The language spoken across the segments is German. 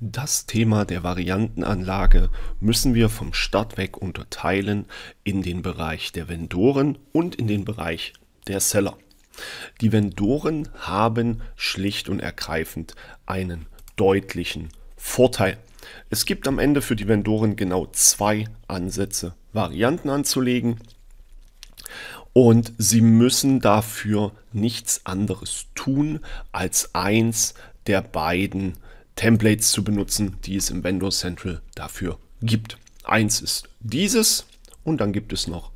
Das Thema der Variantenanlage müssen wir vom Start weg unterteilen in den Bereich der Vendoren und in den Bereich der Seller. Die Vendoren haben schlicht und ergreifend einen deutlichen Vorteil. Es gibt am Ende für die Vendoren genau zwei Ansätze, Varianten anzulegen und sie müssen dafür nichts anderes tun, als eins der beiden Templates zu benutzen, die es im Vendor Central dafür gibt. Eins ist dieses und dann gibt es noch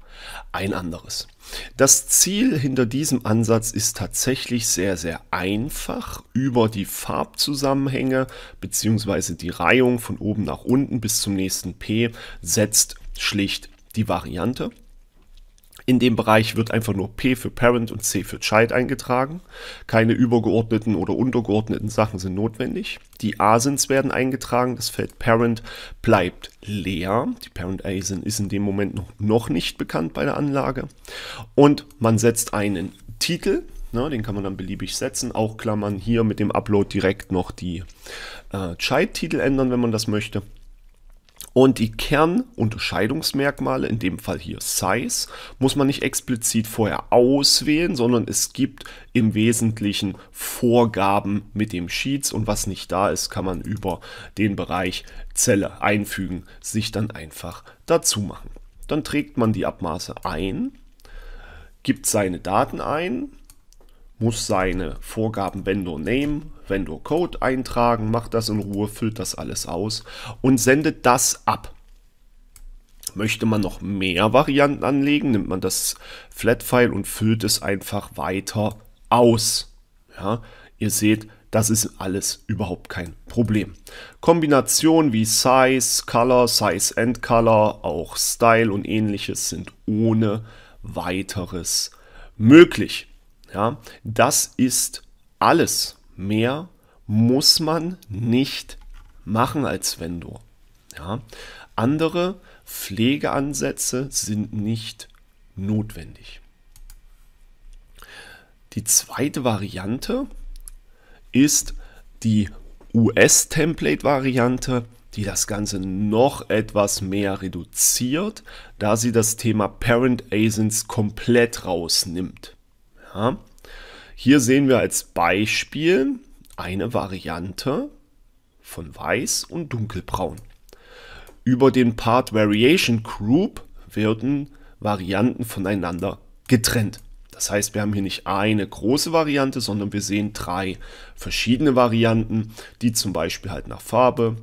ein anderes. Das Ziel hinter diesem Ansatz ist tatsächlich sehr, sehr einfach, über die Farbzusammenhänge bzw. die Reihung von oben nach unten bis zum nächsten P setzt schlicht die Variante. In dem Bereich wird einfach nur P für Parent und C für Child eingetragen. Keine übergeordneten oder untergeordneten Sachen sind notwendig. Die Asins werden eingetragen. Das Feld Parent bleibt leer. Die Parent Asin ist in dem Moment noch, noch nicht bekannt bei der Anlage. Und man setzt einen Titel. Ne, den kann man dann beliebig setzen. Auch Klammern hier mit dem Upload direkt noch die äh, Child-Titel ändern, wenn man das möchte. Und die Kernunterscheidungsmerkmale, in dem Fall hier Size, muss man nicht explizit vorher auswählen, sondern es gibt im Wesentlichen Vorgaben mit dem Sheets und was nicht da ist, kann man über den Bereich Zelle einfügen, sich dann einfach dazu machen. Dann trägt man die Abmaße ein, gibt seine Daten ein, muss seine Vorgaben Vendor Name, Vendor Code eintragen, macht das in Ruhe, füllt das alles aus und sendet das ab. Möchte man noch mehr Varianten anlegen, nimmt man das Flat-File und füllt es einfach weiter aus. Ja, ihr seht, das ist alles überhaupt kein Problem. Kombinationen wie Size, Color, Size and Color, auch Style und ähnliches sind ohne weiteres möglich. Ja, das ist alles. Mehr muss man nicht machen als Vendor. Ja, andere Pflegeansätze sind nicht notwendig. Die zweite Variante ist die US-Template-Variante, die das Ganze noch etwas mehr reduziert, da sie das Thema Parent Agents komplett rausnimmt. Hier sehen wir als Beispiel eine Variante von weiß und dunkelbraun. Über den Part Variation Group werden Varianten voneinander getrennt. Das heißt, wir haben hier nicht eine große Variante, sondern wir sehen drei verschiedene Varianten, die zum Beispiel halt nach Farbe,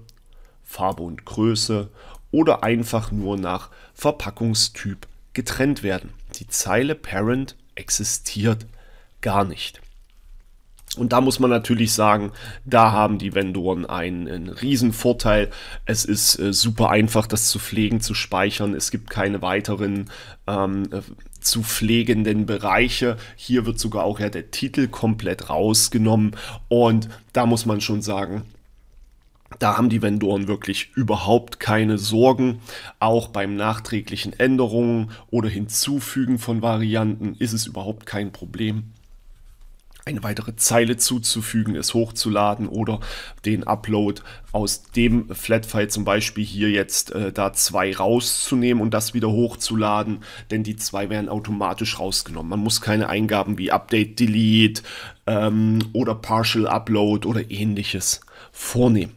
Farbe und Größe oder einfach nur nach Verpackungstyp getrennt werden. Die Zeile Parent existiert gar nicht. Und da muss man natürlich sagen, da haben die Vendoren einen, einen riesen Vorteil. Es ist äh, super einfach, das zu pflegen, zu speichern. Es gibt keine weiteren ähm, äh, zu pflegenden Bereiche. Hier wird sogar auch ja der Titel komplett rausgenommen. Und da muss man schon sagen, da haben die Vendoren wirklich überhaupt keine Sorgen. Auch beim nachträglichen Änderungen oder Hinzufügen von Varianten ist es überhaupt kein Problem. Eine weitere Zeile zuzufügen, es hochzuladen oder den Upload aus dem Flatfile zum Beispiel hier jetzt äh, da zwei rauszunehmen und das wieder hochzuladen, denn die zwei werden automatisch rausgenommen. Man muss keine Eingaben wie Update, Delete ähm, oder Partial Upload oder ähnliches vornehmen.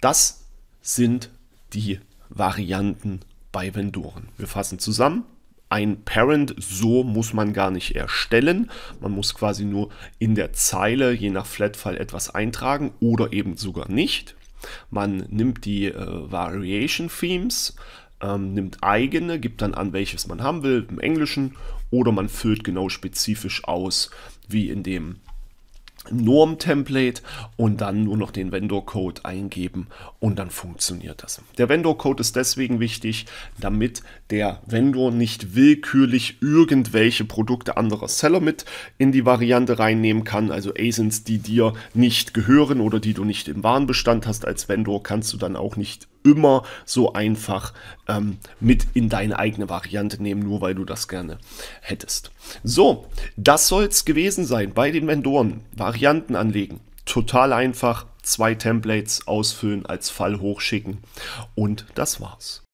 Das sind die Varianten bei Vendoren. Wir fassen zusammen. Ein Parent so muss man gar nicht erstellen. Man muss quasi nur in der Zeile je nach Flatfall, etwas eintragen oder eben sogar nicht. Man nimmt die äh, Variation Themes, ähm, nimmt eigene, gibt dann an, welches man haben will, im Englischen, oder man füllt genau spezifisch aus, wie in dem Norm-Template und dann nur noch den Vendor-Code eingeben und dann funktioniert das. Der Vendor-Code ist deswegen wichtig, damit der Vendor nicht willkürlich irgendwelche Produkte anderer Seller mit in die Variante reinnehmen kann. Also ASINs, die dir nicht gehören oder die du nicht im Warenbestand hast als Vendor, kannst du dann auch nicht immer so einfach ähm, mit in deine eigene Variante nehmen, nur weil du das gerne hättest. So, das soll es gewesen sein bei den Vendoren. Varianten anlegen. Total einfach. Zwei Templates ausfüllen, als Fall hochschicken. Und das war's.